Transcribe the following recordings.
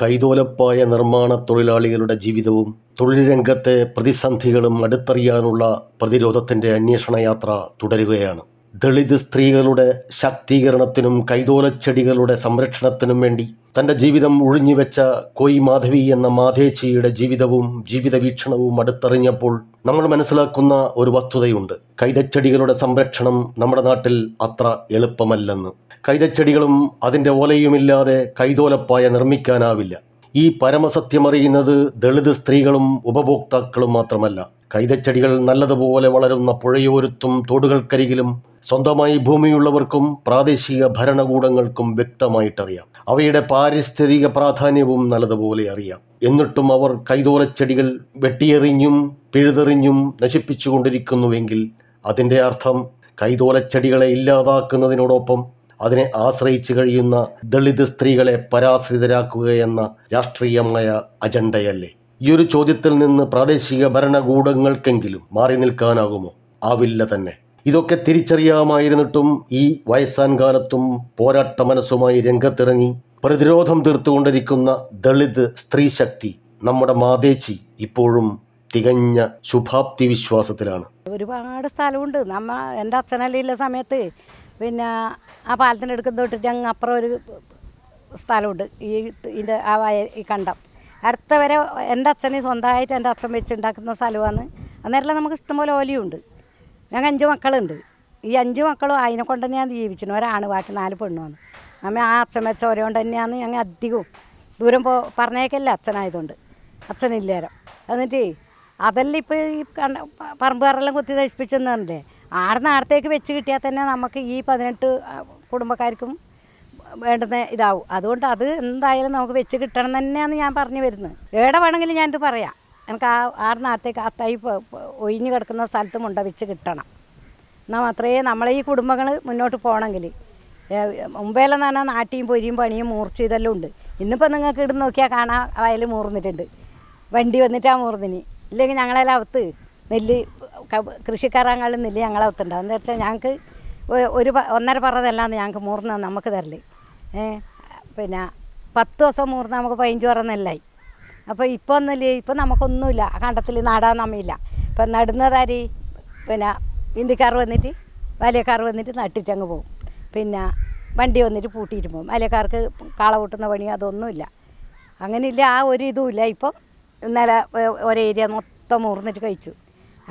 കൈതോലപ്പായ നിർമ്മാണ തൊഴിലാളികളുടെ ജീവിതവും തൊഴിൽ രംഗത്തെ പ്രതിസന്ധികളും അടുത്തറിയാനുള്ള പ്രതിരോധത്തിൻ്റെ അന്വേഷണ യാത്ര തുടരുകയാണ് ദളിത് സ്ത്രീകളുടെ ശാക്തീകരണത്തിനും കൈതോലച്ചെടികളുടെ സംരക്ഷണത്തിനും വേണ്ടി തൻ്റെ ജീവിതം ഒഴിഞ്ഞുവെച്ച കൊയ് മാധവി എന്ന മാധേച്ചിയുടെ ജീവിതവും ജീവിത വീക്ഷണവും അടുത്തറിഞ്ഞപ്പോൾ നമ്മൾ മനസ്സിലാക്കുന്ന ഒരു വസ്തുതയുണ്ട് കൈതച്ചെടികളുടെ സംരക്ഷണം നമ്മുടെ നാട്ടിൽ അത്ര എളുപ്പമല്ലെന്ന് കൈതച്ചെടികളും അതിൻ്റെ ഓലയുമില്ലാതെ കൈതോലപ്പായ നിർമ്മിക്കാനാവില്ല ഈ പരമസത്യമറിയുന്നത് ദളിത് സ്ത്രീകളും ഉപഭോക്താക്കളും മാത്രമല്ല കൈതച്ചെടികൾ നല്ലതുപോലെ വളരുന്ന പുഴയോരത്തും തോടുകൾക്കരികിലും സ്വന്തമായി ഭൂമിയുള്ളവർക്കും പ്രാദേശിക ഭരണകൂടങ്ങൾക്കും വ്യക്തമായിട്ടറിയാം അവയുടെ പാരിസ്ഥിതിക പ്രാധാന്യവും നല്ലതുപോലെ അറിയാം എന്നിട്ടും അവർ കൈതോലച്ചെടികൾ വെട്ടിയെറിഞ്ഞും പിഴുതെറിഞ്ഞും നശിപ്പിച്ചുകൊണ്ടിരിക്കുന്നുവെങ്കിൽ അതിൻ്റെ അർത്ഥം കൈതോലച്ചെടികളെ ഇല്ലാതാക്കുന്നതിനോടൊപ്പം അതിനെ ആശ്രയിച്ചു കഴിയുന്ന ദളിത് സ്ത്രീകളെ പരാശ്രിതരാക്കുകയെന്ന രാഷ്ട്രീയമായ അജണ്ടയല്ലേ ഈ ഒരു ചോദ്യത്തിൽ നിന്ന് പ്രാദേശിക ഭരണകൂടങ്ങൾക്കെങ്കിലും മാറി നിൽക്കാനാകുമോ ആവില്ല തന്നെ ഇതൊക്കെ തിരിച്ചറിയാമായിരുന്നിട്ടും ഈ വയസ്സാൻ കാലത്തും പോരാട്ട മനസ്സുമായി രംഗത്തിറങ്ങി പ്രതിരോധം തീർത്തുകൊണ്ടിരിക്കുന്ന ദളിത് ശക്തി നമ്മുടെ മാതേച്ചി ഇപ്പോഴും തികഞ്ഞ ശുഭാപ്തി വിശ്വാസത്തിലാണ് ഒരുപാട് സ്ഥലമുണ്ട് നമ്മ എൻ്റെ അച്ഛനല്ല സമയത്ത് പിന്നെ ആ പാലത്തിൻ്റെ അടുക്കുന്ന തൊട്ടിട്ട് അങ്ങ് അപ്പുറം ഒരു സ്ഥലമുണ്ട് ഈ ഇതിൻ്റെ ആ വയ ഈ കണ്ടം അടുത്ത വരെ എൻ്റെ അച്ഛനെ സ്വന്തമായിട്ട് എൻ്റെ അച്ഛൻ വെച്ചുണ്ടാക്കുന്ന സ്ഥലമാണ് അന്നേരം നമുക്ക് ഇഷ്ടംപോലെ ഓലിയുണ്ട് ഞങ്ങൾ അഞ്ച് മക്കളുണ്ട് ഈ അഞ്ച് മക്കളും അതിനെ കൊണ്ട് ഞാൻ ജീവിച്ചിരുന്നു ഒരാണ് ബാക്കി നാല് പെണ്ണുമാണ് അമ്മ ആ അച്ഛൻ വെച്ച ഓരോ കൊണ്ട് തന്നെയാണ് ഞങ്ങൾ അധികവും ദൂരം പോ പറഞ്ഞേക്കല്ലേ അച്ഛനായതുകൊണ്ട് അച്ഛനില്ലേരം എന്നിട്ട് അതെല്ലാം ഇപ്പോൾ ഈ കണ്ട പറമ്പുകാരെല്ലാം കുത്തി നശിപ്പിച്ചെന്നല്ലേ ആടുന്ന ആടത്തേക്ക് വെച്ച് കിട്ടിയാൽ തന്നെ നമുക്ക് ഈ പതിനെട്ട് കുടുംബക്കാർക്കും വേണ്ടുന്ന ഇതാവും അതുകൊണ്ട് അത് എന്തായാലും നമുക്ക് വെച്ച് കിട്ടണം തന്നെയാണ് ഞാൻ പറഞ്ഞു വരുന്നത് എവിടെ വേണമെങ്കിലും ഞാനിത് പറയാം എനിക്ക് ആ ആടുന്ന ആടത്തേക്ക് ആ തൈ ഒഴിഞ്ഞു കിടക്കുന്ന സ്ഥലത്ത് മുണ്ട വെച്ച് കിട്ടണം എന്നാൽ മാത്രമേ നമ്മളെ ഈ കുടുംബങ്ങൾ മുന്നോട്ട് പോകണമെങ്കിൽ മുമ്പേലെന്ന് പറഞ്ഞാൽ നാട്ടിയും പൊരിയും പണിയും മൂർച്ച ഇതെല്ലാം ഉണ്ട് ഇന്നിപ്പോൾ നിങ്ങൾക്ക് ഇടുന്ന് നോക്കിയാൽ കാണാൻ വയൽ മൂർന്നിട്ടുണ്ട് വണ്ടി വന്നിട്ടാണ് മൂർന്നിന് ഇല്ലെങ്കിൽ ഞങ്ങളെല്ലാം അകത്ത് നെല്ല് കൃഷിക്കാരങ്ങളും നെല്ല് ഞങ്ങളെ ഒത്തുണ്ടാവും എന്താ വെച്ചാൽ ഞങ്ങൾക്ക് ഒരു ഒന്നര പറഞ്ഞതല്ലാന്ന് ഞങ്ങൾക്ക് മൂർന്ന നമുക്ക് തരല് പിന്നെ പത്ത് ദിവസം മൂർന്ന നമുക്ക് പതിനഞ്ച് പറഞ്ഞല്ലായി അപ്പോൾ ഇപ്പോൾ ഒന്നുമില്ല ഇപ്പം നമുക്കൊന്നുമില്ല ആ കണ്ടത്തിൽ നാടാൻ നമ്മയില്ല ഇപ്പം നടുന്നതാരി പിന്നെ ഇന്ത്യക്കാർ വന്നിട്ട് വലിയക്കാർ വന്നിട്ട് നട്ടിട്ട് അങ്ങ് പോകും പിന്നെ വണ്ടി വന്നിട്ട് പൂട്ടിയിട്ട് പോകും വലിയക്കാർക്ക് കാള കൂട്ടുന്ന പണി അതൊന്നുമില്ല അങ്ങനെയില്ല ആ ഒരു ഇതുമില്ല ഇപ്പം ഇന്നലെ ഒരേ ഏരിയ മൊത്തം മൂർന്നിട്ട് കഴിച്ചു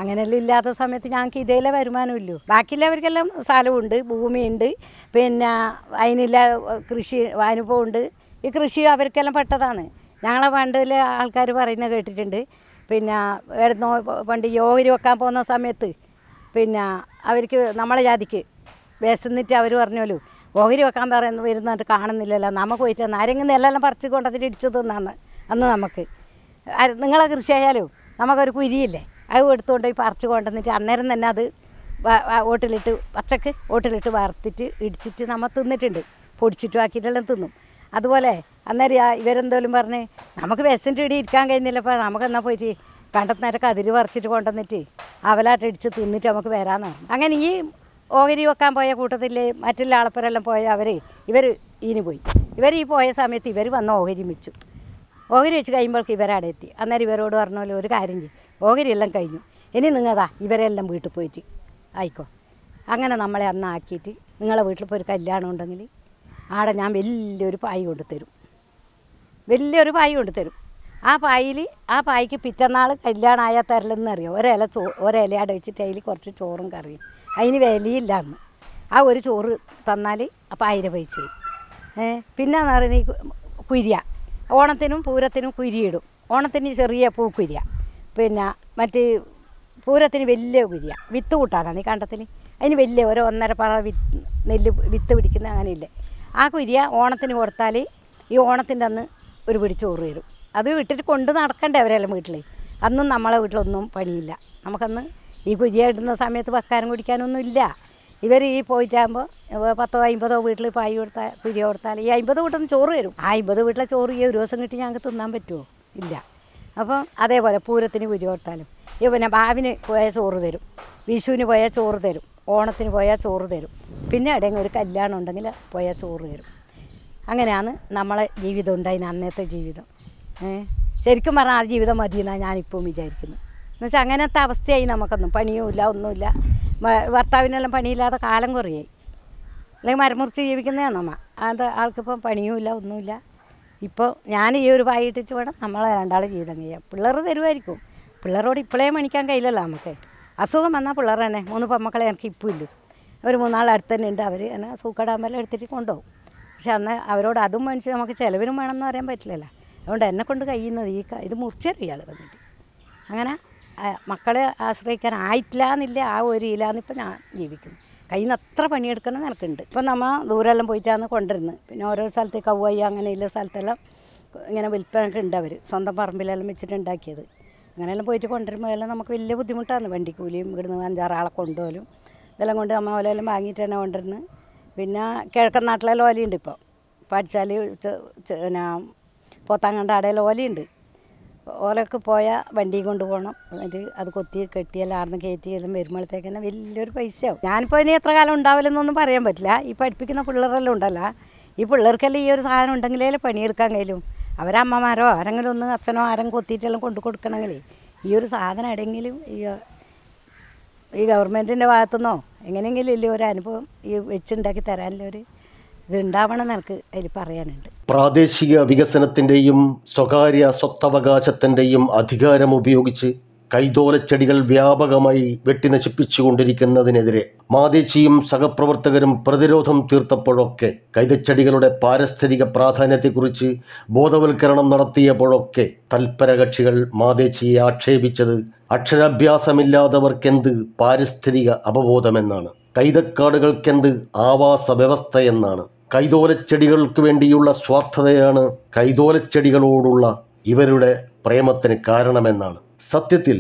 അങ്ങനെയെല്ലാം ഇല്ലാത്ത സമയത്ത് ഞങ്ങൾക്ക് ഇതേലെ വരുമാനമില്ലൂ ബാക്കിയുള്ളവർക്കെല്ലാം സ്ഥലമുണ്ട് ഭൂമിയുണ്ട് പിന്നെ അതിനില്ല കൃഷി ഉണ്ട് ഈ കൃഷി അവർക്കെല്ലാം പെട്ടതാണ് ഞങ്ങളെ പണ്ടിലെ ആൾക്കാർ പറയുന്നത് കേട്ടിട്ടുണ്ട് പിന്നെ എടുന്നോ പണ്ട് യോഗരി വെക്കാൻ പോകുന്ന സമയത്ത് പിന്നെ അവർക്ക് നമ്മളെ ജാതിക്ക് വിശന്നിട്ട് അവർ പറഞ്ഞോലു ഓഹരി വെക്കാൻ പറയുന്ന വരുന്നിട്ട് കാണുന്നില്ലല്ലോ നമുക്ക് പോയിട്ട് നാരങ്ങ നെല്ലെല്ലാം പറിച്ച് കൊണ്ടതിൽ ഇടിച്ചു തിന്നാന്ന് അന്ന് നമുക്ക് നിങ്ങളെ കൃഷി ആയാലും നമുക്കൊരു കുരിയില്ലേ അത് എടുത്തുകൊണ്ട് പോയി പറിച്ച് കൊണ്ടുവന്നിട്ട് അന്നേരം തന്നെ അത് ഓട്ടിലിട്ട് പച്ചക്ക് ഓട്ടിലിട്ട് വറുത്തിട്ട് ഇടിച്ചിട്ട് നമ്മൾ തിന്നിട്ടുണ്ട് പൊടിച്ചിട്ട് ആക്കിയിട്ടെല്ലാം തിന്നും അതുപോലെ അന്നേരം ഇവരെന്തോലും പറഞ്ഞ് നമുക്ക് വിശൻ്റെ ഇടി ഇരിക്കാൻ കഴിഞ്ഞില്ലപ്പോൾ നമുക്ക് എന്നാൽ പോയിട്ട് കണ്ടെത്തുന്നേരം കതിര് പറിച്ചിട്ട് കൊണ്ടുവന്നിട്ട് അവലാട്ട് ഇടിച്ച് തിന്നിട്ട് നമുക്ക് വരാമെന്ന് പറഞ്ഞു അങ്ങനെ ഈ ഓഹരി വെക്കാൻ പോയ കൂട്ടത്തിൽ മറ്റുള്ള ആളപ്പരെല്ലാം പോയ അവർ ഇവർ ഇനി പോയി ഇവർ ഈ പോയ സമയത്ത് ഇവർ വന്ന് ഓഹരി വെച്ചു ഓഹരി വെച്ച് കഴിയുമ്പോൾക്ക് ഇവരവിടെ എത്തി അന്നേരം ഇവരോട് പറഞ്ഞ പോലെ ഒരു കാര്യം ചെയ്യും ഓഹരിയെല്ലാം കഴിഞ്ഞു ഇനി നിങ്ങതാ ഇവരെല്ലാം വീട്ടിൽ പോയിട്ട് ആയിക്കോ അങ്ങനെ നമ്മളെ അന്ന് ആക്കിയിട്ട് നിങ്ങളെ വീട്ടിൽ പോയി ഒരു കല്യാണം ഉണ്ടെങ്കിൽ ആടെ ഞാൻ വലിയൊരു പായി കൊണ്ടുതരും തരും വലിയൊരു പായി കൊണ്ടുതരും തരും ആ പായിൽ ആ പായ്ക്ക് പിറ്റന്നാൾ കല്യാണമായാൽ തരലെന്നറിയോ ഒരില ചോ ഒരിലയാട് വെച്ചിട്ട് അതിൽ കുറച്ച് ചോറും കറിയും അതിന് വിലയില്ല അന്ന് ആ ഒരു ചോറ് തന്നാൽ അപ്പം ആയിരം പൈസ പിന്നെ എന്ന് പറയുന്നത് കുരിയ ഓണത്തിനും പൂരത്തിനും കുരിയിടും ഓണത്തിന് ചെറിയ പൂക്കുരിയാണ് പിന്നെ മറ്റ് പൂരത്തിന് വലിയ കുരിയ വിത്ത് കൂട്ടാനാണ് ഈ കണ്ടത്തിൽ അതിന് വലിയ ഒരു ഒന്നര പറ വിത്ത് നെല്ല് വിത്ത് പിടിക്കുന്ന അങ്ങനെയില്ലേ ആ കുരിയ ഓണത്തിന് കൊടുത്താൽ ഈ ഓണത്തിൻ്റെ അന്ന് ഒരു പിടി ചോറ് തരും അത് വിട്ടിട്ട് കൊണ്ട് നടക്കണ്ടേ അവരെല്ലാം വീട്ടിൽ അന്നും നമ്മളെ വീട്ടിലൊന്നും പണിയില്ല നമുക്കന്ന് ഈ കുരിയ ഇടുന്ന സമയത്ത് വെക്കാനും കുടിക്കാനൊന്നും ഇല്ല ഇവർ ഈ പോയിട്ടാകുമ്പോൾ പത്തോ അമ്പതോ വീട്ടിൽ പായി കൊടുത്താൽ കുരിയ കൊടുത്താൽ ഈ അമ്പത് വീട്ടിൽ നിന്ന് ചോറ് തരും ആ അമ്പത് വീട്ടിലെ ചോറ് ഈ ഒരു ദിവസം കിട്ടി ഞങ്ങൾക്ക് തിന്നാൻ പറ്റുമോ ഇല്ല അപ്പോൾ അതേപോലെ പൂരത്തിന് കുരി ഓർത്താലും ഈ പിന്നെ ഭാവിന് പോയാൽ ചോറ് തരും വിഷുവിന് പോയാൽ ചോറ് തരും ഓണത്തിന് പോയാൽ ചോറ് തരും പിന്നെ എവിടെയെങ്കിലും ഒരു കല്യാണം ഉണ്ടെങ്കിൽ പോയാൽ ചോറ് തരും അങ്ങനെയാണ് നമ്മളെ ജീവിതം ഉണ്ടായി അന്നത്തെ ജീവിതം ശരിക്കും പറഞ്ഞാൽ ആ ജീവിതം മതി എന്നാണ് ഞാനിപ്പോൾ വിചാരിക്കുന്നത് എന്നുവെച്ചാൽ അങ്ങനത്തെ അവസ്ഥയായി നമുക്കൊന്നും പണിയുമില്ല ഒന്നുമില്ല ഭർത്താവിനെല്ലാം പണിയില്ലാതെ കാലം കുറയായി അല്ലെങ്കിൽ മരമുറിച്ച് ജീവിക്കുന്നതാണ് നമ്മ അത് ആൾക്കിപ്പം പണിയുമില്ല ഒന്നുമില്ല ഇപ്പോൾ ഞാൻ ഈ ഒരു പായ ഇട്ടിട്ട് വേണം നമ്മളെ രണ്ടാളും ജീവിതം ചെയ്യാം പിള്ളേർ തരുമായിരിക്കും പിള്ളേരോട് ഇപ്പോഴേ മണിക്കാൻ കയ്യിലല്ല നമുക്ക് അസുഖം വന്നാൽ പിള്ളേർ തന്നെ മൂന്ന് പെമ്മക്കളെ എനിക്ക് ഇപ്പം ഇല്ല ഒരു മൂന്നാൾ അടുത്ത് തന്നെ ഉണ്ട് അവർ എന്നെ സൂക്കടാമ്പലം എടുത്തിട്ട് കൊണ്ടുപോകും പക്ഷെ അന്ന് അവരോട് അതും മേടിച്ച് നമുക്ക് ചിലവിനും വേണമെന്ന് പറയാൻ പറ്റില്ലല്ലോ അതുകൊണ്ട് എന്നെ കൊണ്ട് കഴിയുന്നത് ഈ ഇത് മുറിച്ചൊരു വന്നിട്ട് അങ്ങനെ മക്കളെ ആശ്രയിക്കാൻ ആയിട്ടില്ല എന്നില്ല ആ ഒരു ഇല്ലാന്നിപ്പോൾ ഞാൻ ജീവിക്കുന്നു കയ്യിൽ നിന്ന് അത്ര പണിയെടുക്കണം നിനക്കുണ്ട് ഇപ്പം നമ്മൾ ദൂരെല്ലാം പോയിട്ടാണ് കൊണ്ടുവരുന്നത് പിന്നെ ഓരോ സ്ഥലത്ത് കവ്വായി അങ്ങനെയുള്ള സ്ഥലത്തെല്ലാം ഇങ്ങനെ വിൽപ്പനക്ക് ഉണ്ട് അവർ സ്വന്തം പറമ്പിലെല്ലാം വെച്ചിട്ട് ഉണ്ടാക്കിയത് അങ്ങനെയെല്ലാം പോയിട്ട് കൊണ്ടുവരുമ്പോൾ എല്ലാം നമുക്ക് വലിയ ബുദ്ധിമുട്ടാണ് വണ്ടിക്കൂലിയും ഇവിടുന്ന് അഞ്ചാറാളെ കൊണ്ടുപോലും ഇതെല്ലാം കൊണ്ട് നമ്മൾ ഓലെല്ലാം വാങ്ങിയിട്ടാണ് കൊണ്ടിരുന്നത് പിന്നെ കിഴക്കൻ നാട്ടിലെ ലോലിയുണ്ട് ഇപ്പോൾ പഠിച്ചാൽ പിന്നെ പോത്താങ്കണ്ട ലോലിയുണ്ട് ഓലൊക്കെ പോയ വണ്ടി കൊണ്ടുപോകണം എന്നിട്ട് അത് കൊത്തി കെട്ടിയെല്ലാം ആർന്ന് കയറ്റിയെല്ലാം വരുമ്പോഴത്തേക്ക് തന്നെ വലിയൊരു ആവും ഞാനിപ്പോൾ ഇനി എത്ര കാലം ഉണ്ടാവില്ലെന്നൊന്നും പറയാൻ പറ്റില്ല ഈ പഠിപ്പിക്കുന്ന പിള്ളേരെല്ലാം ഉണ്ടല്ലോ ഈ പിള്ളേർക്കെല്ലാം ഈ ഒരു സാധനം ഉണ്ടെങ്കിലേ പണിയെടുക്കാൻ കഴിയും അവരമ്മമാരോ ആരെങ്കിലും ഒന്ന് അച്ഛനോ ആരെങ്കിലും കൊത്തിയിട്ടെല്ലാം കൊണ്ടു കൊടുക്കണമെങ്കിൽ ഈ ഒരു സാധനം എവിടെയെങ്കിലും ഈ ഈ ഗവൺമെൻറ്റിൻ്റെ ഭാഗത്തുനിന്നോ എങ്ങനെയെങ്കിലും ഇല്ലേ ഒരു അനുഭവം ഈ വെച്ചുണ്ടാക്കി തരാനുള്ളൊരു ഇതുണ്ടാവണം നിനക്ക് അതിൽ പറയാനുണ്ട് പ്രാദേശിക വികസനത്തിൻ്റെയും സ്വകാര്യ സ്വത്തവകാശത്തിൻ്റെയും അധികാരം ഉപയോഗിച്ച് കൈതോലച്ചെടികൾ വ്യാപകമായി വെട്ടിനശിപ്പിച്ചുകൊണ്ടിരിക്കുന്നതിനെതിരെ മാതേച്ചിയും സഹപ്രവർത്തകരും പ്രതിരോധം തീർത്തപ്പോഴൊക്കെ കൈതച്ചെടികളുടെ പാരിസ്ഥിതിക പ്രാധാന്യത്തെക്കുറിച്ച് ബോധവൽക്കരണം നടത്തിയപ്പോഴൊക്കെ കക്ഷികൾ മാതേച്ചിയെ ആക്ഷേപിച്ചത് അക്ഷരാഭ്യാസമില്ലാത്തവർക്കെന്ത് പാരിസ്ഥിതിക അവബോധമെന്നാണ് കൈതക്കാടുകൾക്കെന്ത് ആവാസ വ്യവസ്ഥയെന്നാണ് കൈതോലച്ചെടികൾക്ക് വേണ്ടിയുള്ള സ്വാർത്ഥതയാണ് കൈതോലച്ചെടികളോടുള്ള ഇവരുടെ പ്രേമത്തിന് കാരണമെന്നാണ് സത്യത്തിൽ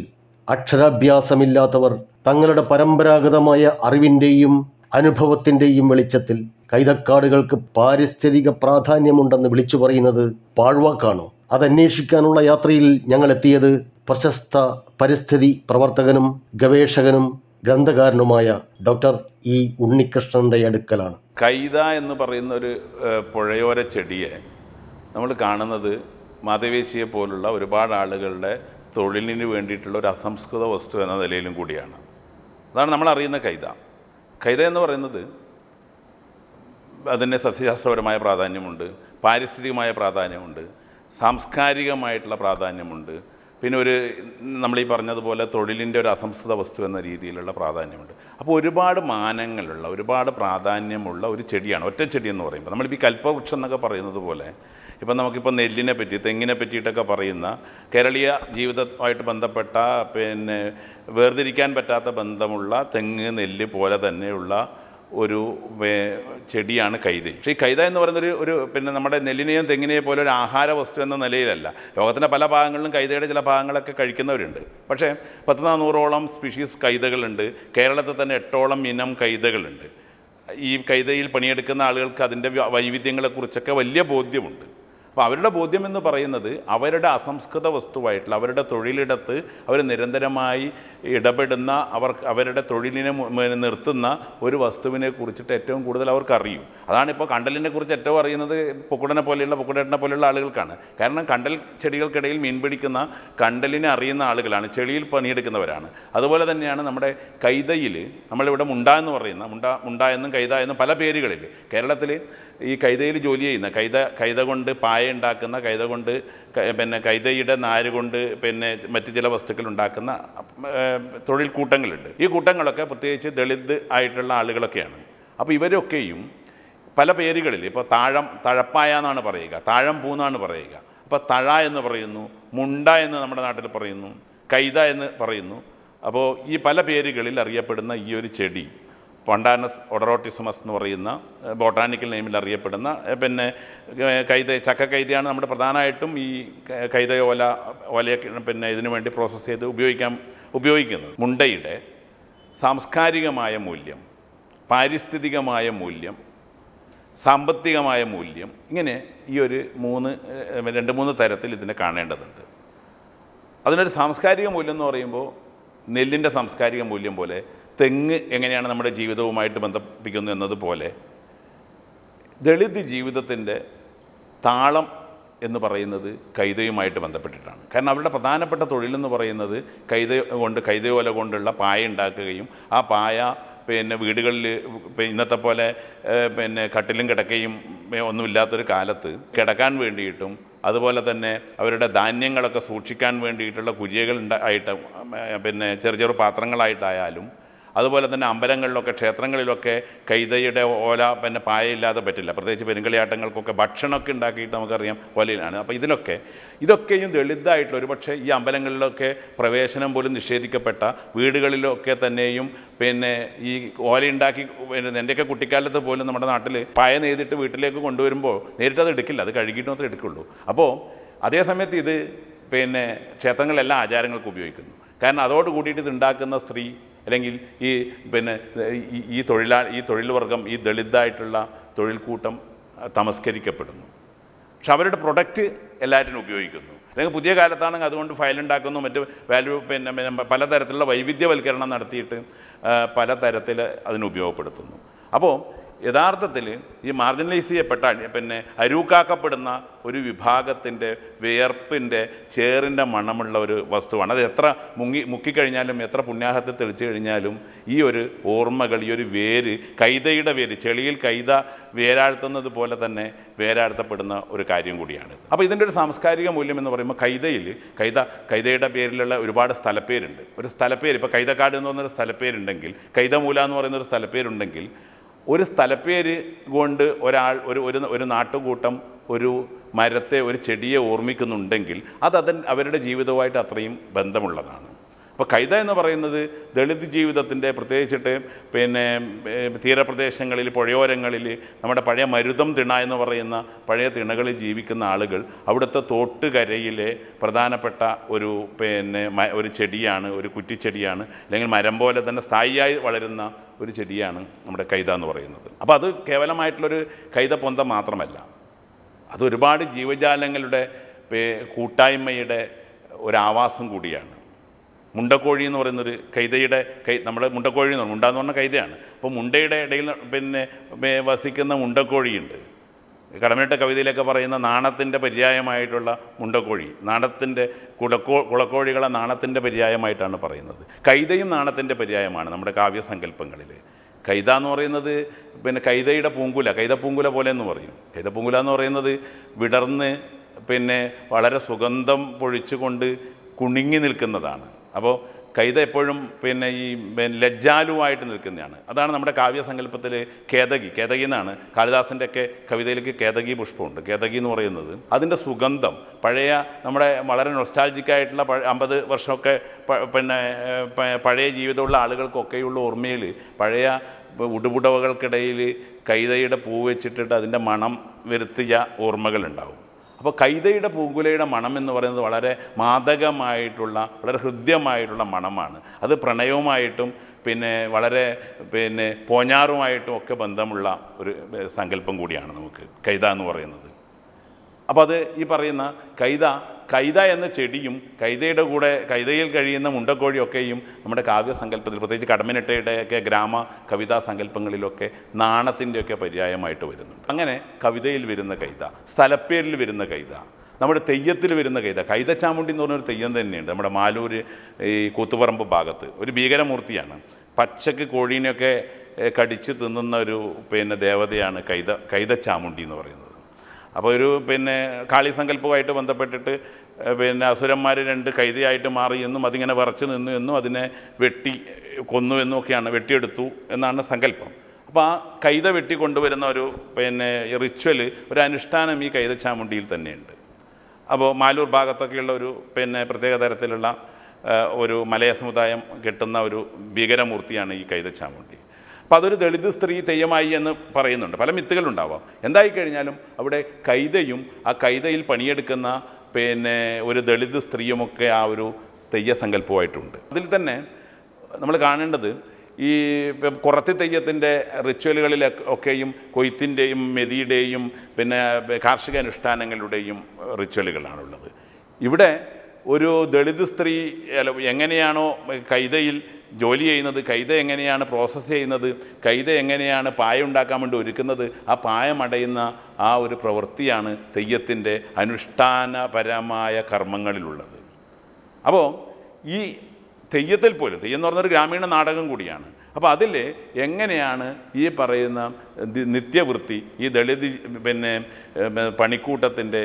അക്ഷരാഭ്യാസമില്ലാത്തവർ തങ്ങളുടെ പരമ്പരാഗതമായ അറിവിൻ്റെയും അനുഭവത്തിൻ്റെയും വെളിച്ചത്തിൽ കൈതക്കാടുകൾക്ക് പാരിസ്ഥിതിക പ്രാധാന്യമുണ്ടെന്ന് വിളിച്ചു പറയുന്നത് പാഴ്വാക്കാണോ അതന്വേഷിക്കാനുള്ള യാത്രയിൽ ഞങ്ങൾ എത്തിയത് പ്രശസ്ത പരിസ്ഥിതി പ്രവർത്തകനും ഗവേഷകനും ഗ്രന്ഥകാരനുമായ ഡോക്ടർ ഇ ഉണ്ണികൃഷ്ണന്റെ അടുക്കലാണ് കൈത എന്ന് പറയുന്ന ഒരു പുഴയോര ചെടിയെ നമ്മൾ കാണുന്നത് മാധവേച്ചിയെ പോലുള്ള ഒരുപാട് ആളുകളുടെ തൊഴിലിന് വേണ്ടിയിട്ടുള്ള ഒരു അസംസ്കൃത വസ്തു എന്ന നിലയിലും കൂടിയാണ് അതാണ് നമ്മൾ അറിയുന്ന കൈത കൈത എന്ന് പറയുന്നത് അതിൻ്റെ സസ്യശാസ്ത്രപരമായ പ്രാധാന്യമുണ്ട് പാരിസ്ഥിതികമായ പ്രാധാന്യമുണ്ട് സാംസ്കാരികമായിട്ടുള്ള പ്രാധാന്യമുണ്ട് പിന്നെ ഒരു നമ്മൾ ഈ പറഞ്ഞതുപോലെ തൊഴിലിൻ്റെ ഒരു അസംസ്കൃത വസ്തു എന്ന രീതിയിലുള്ള പ്രാധാന്യമുണ്ട് അപ്പോൾ ഒരുപാട് മാനങ്ങളുള്ള ഒരുപാട് പ്രാധാന്യമുള്ള ഒരു ചെടിയാണ് ഒറ്റ ചെടി എന്ന് പറയുമ്പോൾ നമ്മളിപ്പോൾ ഈ കൽപ്പവൃക്ഷം എന്നൊക്കെ പറയുന്നത് പോലെ ഇപ്പം നമുക്കിപ്പോൾ നെല്ലിനെ പറ്റി തെങ്ങിനെ പറ്റിയിട്ടൊക്കെ പറയുന്ന കേരളീയ ജീവിതമായിട്ട് ബന്ധപ്പെട്ട പിന്നെ വേർതിരിക്കാൻ പറ്റാത്ത ബന്ധമുള്ള തെങ്ങ് നെല്ല് പോലെ തന്നെയുള്ള ഒരു ചെടിയാണ് കൈത പക്ഷേ ഈ കൈത എന്ന് പറയുന്നൊരു ഒരു പിന്നെ നമ്മുടെ നെല്ലിനെയും തെങ്ങിനെയും പോലെ ഒരു ആഹാര വസ്തു എന്ന നിലയിലല്ല ലോകത്തിൻ്റെ പല ഭാഗങ്ങളിലും കൈതയുടെ ചില ഭാഗങ്ങളൊക്കെ കഴിക്കുന്നവരുണ്ട് പക്ഷേ പത്ത് നാനൂറോളം സ്പീഷീസ് കൈതകളുണ്ട് കേരളത്തിൽ തന്നെ എട്ടോളം ഇനം കൈതകളുണ്ട് ഈ കൈതയിൽ പണിയെടുക്കുന്ന ആളുകൾക്ക് അതിൻ്റെ വൈവിധ്യങ്ങളെക്കുറിച്ചൊക്കെ വലിയ ബോധ്യമുണ്ട് അപ്പോൾ അവരുടെ ബോധ്യം എന്ന് പറയുന്നത് അവരുടെ അസംസ്കൃത വസ്തുവായിട്ടുള്ള അവരുടെ തൊഴിലിടത്ത് അവർ നിരന്തരമായി ഇടപെടുന്ന അവർ അവരുടെ തൊഴിലിനെ നിർത്തുന്ന ഒരു വസ്തുവിനെ കുറിച്ചിട്ട് ഏറ്റവും കൂടുതൽ അവർക്കറിയും അതാണ് ഇപ്പോൾ കണ്ടലിനെ കുറിച്ച് ഏറ്റവും അറിയുന്നത് പൊക്കുടനെ പോലെയുള്ള പൊക്കുടേട്ടനെ പോലെയുള്ള ആളുകൾക്കാണ് കാരണം കണ്ടൽ ചെടികൾക്കിടയിൽ മീൻ പിടിക്കുന്ന കണ്ടലിനെ അറിയുന്ന ആളുകളാണ് ചെളിയിൽ പണിയെടുക്കുന്നവരാണ് അതുപോലെ തന്നെയാണ് നമ്മുടെ കൈതയിൽ നമ്മളിവിടെ മുണ്ട എന്ന് പറയുന്ന മുണ്ട മുണ്ട എന്നും കൈത എന്നും പല പേരുകളിൽ കേരളത്തിൽ ഈ കൈതയിൽ ജോലി ചെയ്യുന്ന കൈത കൈത കൊണ്ട് പായ ഉണ്ടാക്കുന്ന കൈത കൊണ്ട് പിന്നെ കൈതയുടെ നാര് കൊണ്ട് പിന്നെ മറ്റ് ചില വസ്തുക്കൾ ഉണ്ടാക്കുന്ന തൊഴിൽ കൂട്ടങ്ങളുണ്ട് ഈ കൂട്ടങ്ങളൊക്കെ പ്രത്യേകിച്ച് ദളിത് ആയിട്ടുള്ള ആളുകളൊക്കെയാണ് അപ്പോൾ ഇവരൊക്കെയും പല പേരുകളിൽ ഇപ്പോൾ താഴം തഴപ്പായ എന്നാണ് പറയുക താഴം പൂന്നാണ് പറയുക അപ്പോൾ തഴ എന്ന് പറയുന്നു മുണ്ട എന്ന് നമ്മുടെ നാട്ടിൽ പറയുന്നു കൈത എന്ന് പറയുന്നു അപ്പോൾ ഈ പല പേരുകളിൽ അറിയപ്പെടുന്ന ഈ ഒരു ചെടി പൊണ്ടാനസ് ഒഡറോട്ടിസുമസ് എന്ന് പറയുന്ന ബോട്ടാനിക്കൽ നെയിമിൽ അറിയപ്പെടുന്ന പിന്നെ കൈത ചക്ക കൈതയാണ് നമ്മുടെ പ്രധാനമായിട്ടും ഈ കൈത ഓല ഓലയൊക്കെ പിന്നെ ഇതിനു വേണ്ടി പ്രോസസ്സ് ചെയ്ത് ഉപയോഗിക്കാൻ ഉപയോഗിക്കുന്നത് മുണ്ടയുടെ സാംസ്കാരികമായ മൂല്യം പാരിസ്ഥിതികമായ മൂല്യം സാമ്പത്തികമായ മൂല്യം ഇങ്ങനെ ഈ ഒരു മൂന്ന് രണ്ട് മൂന്ന് തരത്തിൽ ഇതിനെ കാണേണ്ടതുണ്ട് അതിനൊരു സാംസ്കാരിക മൂല്യം എന്ന് പറയുമ്പോൾ നെല്ലിൻ്റെ സാംസ്കാരിക മൂല്യം പോലെ തെങ്ങ് എങ്ങനെയാണ് നമ്മുടെ ജീവിതവുമായിട്ട് ബന്ധിപ്പിക്കുന്നു എന്നതുപോലെ ദളിത് ജീവിതത്തിൻ്റെ താളം എന്ന് പറയുന്നത് കൈതയുമായിട്ട് ബന്ധപ്പെട്ടിട്ടാണ് കാരണം അവരുടെ പ്രധാനപ്പെട്ട തൊഴിലെന്ന് പറയുന്നത് കൈത കൊണ്ട് കൈതയോല കൊണ്ടുള്ള പായ ഉണ്ടാക്കുകയും ആ പായ പിന്നെ വീടുകളിൽ ഇന്നത്തെ പോലെ പിന്നെ കട്ടിലും കിടക്കയും ഒന്നുമില്ലാത്തൊരു കാലത്ത് കിടക്കാൻ വേണ്ടിയിട്ടും അതുപോലെ തന്നെ അവരുടെ ധാന്യങ്ങളൊക്കെ സൂക്ഷിക്കാൻ വേണ്ടിയിട്ടുള്ള കുരിയകൾ ആയിട്ട് പിന്നെ ചെറു ചെറു പാത്രങ്ങളായിട്ടായാലും അതുപോലെ തന്നെ അമ്പലങ്ങളിലൊക്കെ ക്ഷേത്രങ്ങളിലൊക്കെ കൈതയുടെ ഓല പിന്നെ പായയില്ലാതെ പറ്റില്ല പ്രത്യേകിച്ച് പെരുങ്കളിയാട്ടങ്ങൾക്കൊക്കെ ഭക്ഷണമൊക്കെ ഉണ്ടാക്കിയിട്ട് നമുക്കറിയാം ഓലയിലാണ് അപ്പോൾ ഇതിലൊക്കെ ഇതൊക്കെയും ദളിതായിട്ടുള്ള പക്ഷേ ഈ അമ്പലങ്ങളിലൊക്കെ പ്രവേശനം പോലും നിഷേധിക്കപ്പെട്ട വീടുകളിലൊക്കെ തന്നെയും പിന്നെ ഈ ഓലയുണ്ടാക്കി പിന്നെ എൻ്റെയൊക്കെ കുട്ടിക്കാലത്ത് പോലും നമ്മുടെ നാട്ടിൽ പായ നെയ്തിട്ട് വീട്ടിലേക്ക് കൊണ്ടുവരുമ്പോൾ നേരിട്ട് അത് എടുക്കില്ല അത് കഴുകിയിട്ട് മാത്രമേ എടുക്കുള്ളൂ അപ്പോൾ അതേസമയത്ത് ഇത് പിന്നെ ക്ഷേത്രങ്ങളെല്ലാം ആചാരങ്ങൾക്ക് ഉപയോഗിക്കുന്നു കാരണം അതോട് കൂടിയിട്ട് ഇത് ഉണ്ടാക്കുന്ന സ്ത്രീ അല്ലെങ്കിൽ ഈ പിന്നെ ഈ തൊഴിലാ ഈ തൊഴിൽ വർഗം ഈ ദളിതായിട്ടുള്ള തൊഴിൽ കൂട്ടം തമസ്കരിക്കപ്പെടുന്നു പക്ഷെ അവരുടെ പ്രൊഡക്റ്റ് എല്ലാവരും ഉപയോഗിക്കുന്നു അല്ലെങ്കിൽ പുതിയ കാലത്താണെങ്കിൽ അതുകൊണ്ട് ഫയൽ ഉണ്ടാക്കുന്നു മറ്റ് വാല്യൂ പിന്നെ പിന്നെ പലതരത്തിലുള്ള വൈവിധ്യവൽക്കരണം നടത്തിയിട്ട് പലതരത്തിൽ അതിന് ഉപയോഗപ്പെടുത്തുന്നു അപ്പോൾ യഥാർത്ഥത്തിൽ ഈ മാർജിനലൈസ് ചെയ്യപ്പെട്ട പിന്നെ അരൂക്കാക്കപ്പെടുന്ന ഒരു വിഭാഗത്തിൻ്റെ വിയർപ്പിൻ്റെ ചേറിൻ്റെ മണമുള്ള ഒരു വസ്തുവാണ് അത് എത്ര മുങ്ങി മുക്കിക്കഴിഞ്ഞാലും എത്ര പുണ്യാഹത്തെ തെളിച്ചു കഴിഞ്ഞാലും ഈ ഒരു ഓർമ്മകൾ ഈ ഒരു വേര് കൈതയുടെ വേര് ചെളിയിൽ കൈത വേരാഴ്ത്തുന്നത് പോലെ തന്നെ വേരാഴ്ത്തപ്പെടുന്ന ഒരു കാര്യം കൂടിയാണ് അപ്പോൾ ഇതിൻ്റെ ഒരു സാംസ്കാരിക മൂല്യം എന്ന് പറയുമ്പോൾ കൈതയിൽ കൈത കൈതയുടെ പേരിലുള്ള ഒരുപാട് സ്ഥലപ്പേരുണ്ട് ഒരു സ്ഥലപ്പേര് ഇപ്പോൾ കൈതക്കാട് എന്ന് പറഞ്ഞൊരു സ്ഥലപ്പേരുണ്ടെങ്കിൽ കൈതമൂല എന്ന് പറയുന്നൊരു സ്ഥലപ്പേരുണ്ടെങ്കിൽ ഒരു സ്ഥലപ്പേര് കൊണ്ട് ഒരാൾ ഒരു ഒരു ഒരു നാട്ടുകൂട്ടം ഒരു മരത്തെ ഒരു ചെടിയെ ഓർമ്മിക്കുന്നുണ്ടെങ്കിൽ അത് അവരുടെ ജീവിതവുമായിട്ട് അത്രയും ബന്ധമുള്ളതാണ് ഇപ്പോൾ കൈത എന്ന് പറയുന്നത് ദളിത് ജീവിതത്തിൻ്റെ പ്രത്യേകിച്ചിട്ട് പിന്നെ തീരപ്രദേശങ്ങളിൽ പുഴയോരങ്ങളിൽ നമ്മുടെ പഴയ മരുതം തിണ എന്ന് പറയുന്ന പഴയ തിണകളിൽ ജീവിക്കുന്ന ആളുകൾ അവിടുത്തെ തോട്ടുകരയിലെ പ്രധാനപ്പെട്ട ഒരു പിന്നെ ഒരു ചെടിയാണ് ഒരു കുറ്റിച്ചെടിയാണ് അല്ലെങ്കിൽ മരം പോലെ തന്നെ സ്ഥായിയായി വളരുന്ന ഒരു ചെടിയാണ് നമ്മുടെ കൈത എന്ന് പറയുന്നത് അപ്പോൾ അത് കേവലമായിട്ടുള്ളൊരു കൈത പൊന്തം മാത്രമല്ല അത് ഒരുപാട് ജീവജാലങ്ങളുടെ കൂട്ടായ്മയുടെ ഒരു ആവാസം കൂടിയാണ് മുണ്ടക്കോഴി എന്ന് പറയുന്നൊരു കൈതയുടെ കൈ നമ്മുടെ മുണ്ടക്കോഴി എന്ന് മുണ്ട എന്ന് പറഞ്ഞ കൈതയാണ് അപ്പോൾ മുണ്ടയുടെ ഇടയിൽ പിന്നെ വസിക്കുന്ന മുണ്ടക്കോഴിയുണ്ട് കടമേട്ട കവിതയിലൊക്കെ പറയുന്ന നാണത്തിൻ്റെ പര്യായമായിട്ടുള്ള മുണ്ടക്കോഴി നാണത്തിൻ്റെ കുടക്കോ കുളക്കോഴികളെ നാണത്തിൻ്റെ പര്യായമായിട്ടാണ് പറയുന്നത് കൈതയും നാണത്തിൻ്റെ പര്യായമാണ് നമ്മുടെ കാവ്യസങ്കല്പങ്ങളിൽ കൈത എന്ന് പറയുന്നത് പിന്നെ കൈതയുടെ പൂങ്കുല കൈത പൂങ്കുല പോലെ എന്ന് പറയും കൈത പൂങ്കുല എന്ന് പറയുന്നത് വിടർന്ന് പിന്നെ വളരെ സുഗന്ധം പൊഴിച്ചുകൊണ്ട് കുണുങ്ങി നിൽക്കുന്നതാണ് അപ്പോൾ കൈത എപ്പോഴും പിന്നെ ഈ ലജ്ജാലുവായിട്ട് നിൽക്കുന്നതാണ് അതാണ് നമ്മുടെ കാവ്യസങ്കല്പത്തിൽ കേതകി കേതകി എന്നാണ് കാളിദാസൻ്റെ ഒക്കെ കവിതയിലേക്ക് കേതകി പുഷ്പമുണ്ട് കേതകി എന്ന് പറയുന്നത് അതിൻ്റെ സുഗന്ധം പഴയ നമ്മുടെ വളരെ നൊസ്റ്റാൾജിക്കായിട്ടുള്ള അമ്പത് വർഷമൊക്കെ പിന്നെ പഴയ ജീവിതമുള്ള ആളുകൾക്കൊക്കെയുള്ള ഓർമ്മയിൽ പഴയ ഉടുപുടവകൾക്കിടയിൽ കൈതയുടെ പൂ വെച്ചിട്ടിട്ട് അതിൻ്റെ മണം വരുത്തിയ ഓർമ്മകളുണ്ടാവും അപ്പോൾ കൈതയുടെ പൂങ്കുലയുടെ മണം എന്ന് പറയുന്നത് വളരെ മാദകമായിട്ടുള്ള വളരെ ഹൃദ്യമായിട്ടുള്ള മണമാണ് അത് പ്രണയവുമായിട്ടും പിന്നെ വളരെ പിന്നെ പോഞ്ഞാറുമായിട്ടും ഒക്കെ ബന്ധമുള്ള ഒരു സങ്കല്പം കൂടിയാണ് നമുക്ക് കൈത എന്ന് പറയുന്നത് അപ്പോൾ അത് ഈ പറയുന്ന കൈത കൈത എന്ന ചെടിയും കൈതയുടെ കൂടെ കൈതയിൽ കഴിയുന്ന മുണ്ടക്കോഴിയൊക്കെയും നമ്മുടെ കാവ്യസങ്കല്പത്തിൽ പ്രത്യേകിച്ച് കടമ്മിനിട്ടയുടെയൊക്കെ ഗ്രാമ കവിതാ സങ്കല്പങ്ങളിലൊക്കെ നാണത്തിൻ്റെയൊക്കെ പര്യായമായിട്ട് വരുന്നുണ്ട് അങ്ങനെ കവിതയിൽ വരുന്ന കൈത സ്ഥലപ്പേരിൽ വരുന്ന കൈത നമ്മുടെ തെയ്യത്തിൽ വരുന്ന കൈത കൈതച്ചാമുണ്ടി എന്ന് പറഞ്ഞൊരു തെയ്യം തന്നെയുണ്ട് നമ്മുടെ മാലൂർ ഈ കൂത്തുപറമ്പ് ഭാഗത്ത് ഒരു ഭീകരമൂർത്തിയാണ് പച്ചക്ക് കോഴീനെയൊക്കെ കടിച്ച് തിന്നുന്ന ഒരു പിന്നെ ദേവതയാണ് കൈത കൈതച്ചാമുണ്ടി എന്ന് പറയുന്നത് അപ്പോൾ ഒരു പിന്നെ കാളിസങ്കല്പമായിട്ട് ബന്ധപ്പെട്ടിട്ട് പിന്നെ അസുരന്മാർ രണ്ട് കൈതിയായിട്ട് മാറി എന്നും അതിങ്ങനെ വിറച്ച് നിന്നു എന്നും അതിനെ വെട്ടി കൊന്നു എന്നും ഒക്കെയാണ് വെട്ടിയെടുത്തു എന്നാണ് സങ്കല്പം അപ്പോൾ ആ കൈത വെട്ടി കൊണ്ടുവരുന്ന ഒരു പിന്നെ റിച്വൽ ഒരു അനുഷ്ഠാനം ഈ കൈത ചാമുണ്ടിയിൽ തന്നെയുണ്ട് അപ്പോൾ മാലൂർ ഭാഗത്തൊക്കെയുള്ള ഒരു പിന്നെ പ്രത്യേക തരത്തിലുള്ള ഒരു മലയ സമുദായം കെട്ടുന്ന ഒരു ഭീകരമൂർത്തിയാണ് ഈ കൈത ചാമുണ്ടി അപ്പോൾ അതൊരു ദളിത് സ്ത്രീ തെയ്യമായി എന്ന് പറയുന്നുണ്ട് പല മിത്തുകളുണ്ടാവാം എന്തായി കഴിഞ്ഞാലും അവിടെ കൈതയും ആ കൈതയിൽ പണിയെടുക്കുന്ന പിന്നെ ഒരു ദളിത് സ്ത്രീയുമൊക്കെ ആ ഒരു തെയ്യ സങ്കല്പമായിട്ടുണ്ട് അതിൽ തന്നെ നമ്മൾ കാണേണ്ടത് ഈ കുറത്തി തെയ്യത്തിൻ്റെ റിച്വലുകളിലൊക്കെ ഒക്കെയും കൊയ്ത്തിൻ്റെയും മെതിയുടെയും പിന്നെ കാർഷിക അനുഷ്ഠാനങ്ങളുടെയും റിച്വലുകളാണുള്ളത് ഇവിടെ ഒരു ദളിത് സ്ത്രീ എങ്ങനെയാണോ കൈതയിൽ ജോലി ചെയ്യുന്നത് കൈത എങ്ങനെയാണ് പ്രോസസ്സ് ചെയ്യുന്നത് കൈത എങ്ങനെയാണ് പായ ഉണ്ടാക്കാൻ വേണ്ടി ഒരുക്കുന്നത് ആ പായമടയുന്ന ആ ഒരു പ്രവൃത്തിയാണ് തെയ്യത്തിൻ്റെ അനുഷ്ഠാനപരമായ കർമ്മങ്ങളിലുള്ളത് അപ്പോൾ ഈ തെയ്യത്തിൽ പോലും തെയ്യം എന്ന് പറഞ്ഞൊരു ഗ്രാമീണ നാടകം കൂടിയാണ് അപ്പോൾ അതിൽ എങ്ങനെയാണ് ഈ പറയുന്ന നിത്യവൃത്തി ഈ ദളിത് പിന്നെ പണിക്കൂട്ടത്തിൻ്റെ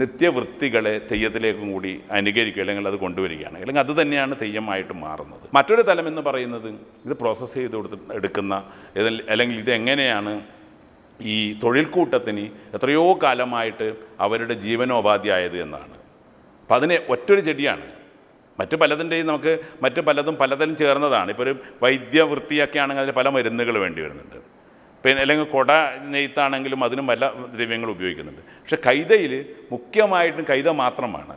നിത്യവൃത്തികളെ തെയ്യത്തിലേക്കും കൂടി അനുകരിക്കുക അല്ലെങ്കിൽ അത് കൊണ്ടുവരികയാണ് അല്ലെങ്കിൽ അത് തന്നെയാണ് തെയ്യമായിട്ട് മാറുന്നത് മറ്റൊരു തലം എന്ന് പറയുന്നത് ഇത് പ്രോസസ്സ് ചെയ്ത് കൊടുത്ത് എടുക്കുന്ന അല്ലെങ്കിൽ ഇത് എങ്ങനെയാണ് ഈ തൊഴിൽ കൂട്ടത്തിന് എത്രയോ കാലമായിട്ട് അവരുടെ ജീവനോപാധിയായത് എന്നാണ് അപ്പം അതിന് ഒറ്റൊരു ചെടിയാണ് മറ്റു പലതിൻ്റെയും നമുക്ക് മറ്റു പലതും പലതരം ചേർന്നതാണ് ഇപ്പോൾ ഒരു വൈദ്യവൃത്തിയൊക്കെ ആണെങ്കിൽ അതിന് പല മരുന്നുകൾ വേണ്ടി വരുന്നുണ്ട് പിന്നെ അല്ലെങ്കിൽ കൊട നെയ്ത്താണെങ്കിലും അതിനും പല ദ്രവ്യങ്ങൾ ഉപയോഗിക്കുന്നുണ്ട് പക്ഷേ കൈതയിൽ മുഖ്യമായിട്ടും കൈത മാത്രമാണ്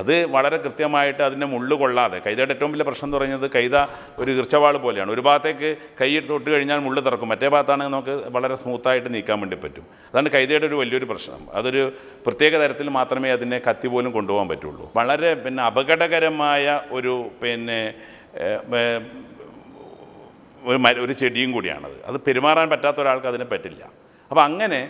അത് വളരെ കൃത്യമായിട്ട് അതിൻ്റെ മുള്ളു കൊള്ളാതെ കൈതയുടെ ഏറ്റവും വലിയ പ്രശ്നം എന്ന് പറയുന്നത് കൈത ഒരു ഇർച്ചവാൾ പോലെയാണ് ഒരു ഭാഗത്തേക്ക് കൈയെടുത്ത് തൊട്ട് കഴിഞ്ഞാൽ മുള്ളു തിറക്കും മറ്റേ ഭാഗത്താണെങ്കിൽ നമുക്ക് വളരെ സ്മൂത്തായിട്ട് നീക്കാൻ വേണ്ടി പറ്റും അതാണ് കൈതയുടെ ഒരു വലിയൊരു പ്രശ്നം അതൊരു പ്രത്യേക തരത്തിൽ മാത്രമേ അതിനെ കത്തി പോലും കൊണ്ടുപോകാൻ പറ്റുള്ളൂ വളരെ പിന്നെ അപകടകരമായ ഒരു പിന്നെ ഒരു മര ഒരു ചെടിയും കൂടിയാണത് അത് പെരുമാറാൻ പറ്റാത്ത ഒരാൾക്ക് അതിനെ പറ്റില്ല അപ്പോൾ അങ്ങനെ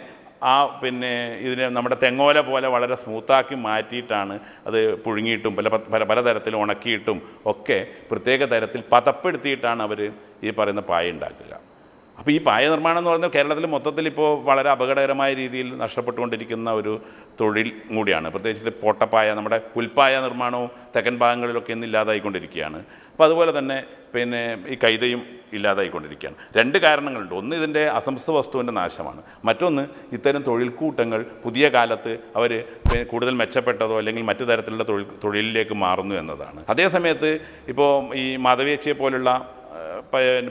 ആ പിന്നെ ഇതിനെ നമ്മുടെ തെങ്ങോല പോലെ വളരെ സ്മൂത്താക്കി മാറ്റിയിട്ടാണ് അത് പുഴുങ്ങിയിട്ടും പല പല പലതരത്തിൽ ഉണക്കിയിട്ടും ഒക്കെ പ്രത്യേക തരത്തിൽ പതപ്പെടുത്തിയിട്ടാണ് അവർ ഈ പറയുന്ന പായ ഉണ്ടാക്കുക അപ്പോൾ ഈ പായ നിർമ്മാണം എന്ന് പറഞ്ഞാൽ കേരളത്തിൽ മൊത്തത്തിൽ ഇപ്പോൾ വളരെ അപകടകരമായ രീതിയിൽ നഷ്ടപ്പെട്ടുകൊണ്ടിരിക്കുന്ന ഒരു തൊഴിൽ കൂടിയാണ് പ്രത്യേകിച്ച് പോട്ടപ്പായ നമ്മുടെ പുൽപ്പായ നിർമ്മാണവും തെക്കൻ ഭാഗങ്ങളിലൊക്കെ ഇന്ന് ഇല്ലാതായിക്കൊണ്ടിരിക്കുകയാണ് അപ്പോൾ അതുപോലെ തന്നെ പിന്നെ ഈ കൈതയും ഇല്ലാതായിക്കൊണ്ടിരിക്കുകയാണ് രണ്ട് കാരണങ്ങളുണ്ട് ഒന്ന് ഇതിൻ്റെ അസംസ്കൃത വസ്തുവിൻ്റെ നാശമാണ് മറ്റൊന്ന് ഇത്തരം തൊഴിൽ കൂട്ടങ്ങൾ പുതിയ കാലത്ത് അവർ കൂടുതൽ മെച്ചപ്പെട്ടതോ അല്ലെങ്കിൽ മറ്റു തരത്തിലുള്ള തൊഴിൽ തൊഴിലിലേക്ക് മാറുന്നു എന്നതാണ് അതേസമയത്ത് ഇപ്പോൾ ഈ മാധവിയച്ചയെ പോലുള്ള